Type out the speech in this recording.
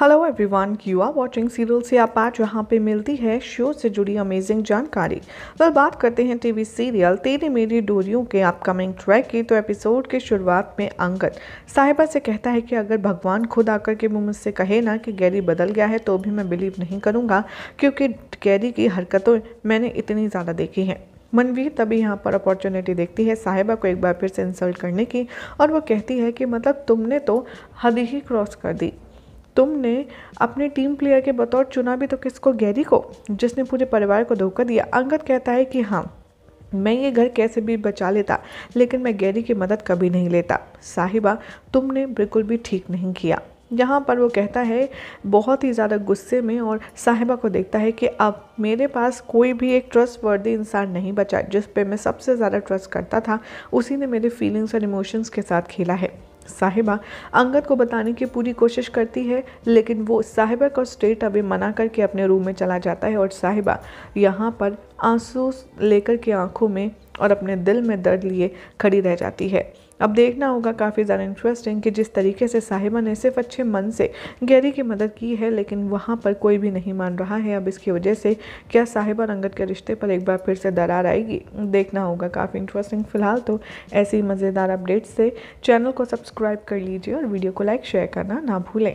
hello everyone you are watching serial से आप आज यहाँ पे मिलती है शो से जुड़ी अमेजिंग जानकारी तो बात करते हैं टीवी सीरियल तेरी मेरी डोरियों के अपकमिंग ट्रैक की तो एपिसोड के शुरुआत में अंगद साहिबा से कहता है कि अगर भगवान खुद आकर के मुझसे कहे ना कि गैरी बदल गया है तो भी मैं बिलीव नहीं करूँगा क्योंकि गैरी की हरकतों मैंने इतनी ज़्यादा देखी हैं मनवीर तभी यहाँ पर अपॉर्चुनिटी देखती है साहिबा को एक बार फिर से इंसल्ट करने की और वो कहती है कि मतलब तुमने तो हद ही क्रॉस कर दी तुमने अपने टीम प्लेयर के बतौर चुना भी तो किसको गैरी को जिसने पूरे परिवार को धोखा दिया अंगद कहता है कि हाँ मैं ये घर कैसे भी बचा लेता लेकिन मैं गैरी की मदद कभी नहीं लेता साहिबा तुमने बिल्कुल भी ठीक नहीं किया यहाँ पर वो कहता है बहुत ही ज़्यादा गुस्से में और साहिबा को देखता है कि अब मेरे पास कोई भी एक ट्रस्ट वर्दी इंसान नहीं बचा जिस पे मैं सबसे ज़्यादा ट्रस्ट करता था उसी ने मेरे फीलिंग्स और इमोशंस के साथ खेला है साहिबा अंगद को बताने की पूरी कोशिश करती है लेकिन वो साहिबा को स्ट्रेट अभी मना करके अपने रूम में चला जाता है और साहिबा यहाँ पर आंसू लेकर के आंखों में और अपने दिल में दर्द लिए खड़ी रह जाती है अब देखना होगा काफ़ी ज़्यादा इंटरेस्टिंग कि जिस तरीके से साहिबा ने सिर्फ अच्छे मन से गैरी की मदद की है लेकिन वहाँ पर कोई भी नहीं मान रहा है अब इसकी वजह से क्या साहिबा रंगत के रिश्ते पर एक बार फिर से दरार आएगी देखना होगा काफ़ी इंटरेस्टिंग फिलहाल तो ऐसी मज़ेदार अपडेट्स से चैनल को सब्सक्राइब कर लीजिए और वीडियो को लाइक शेयर करना ना भूलें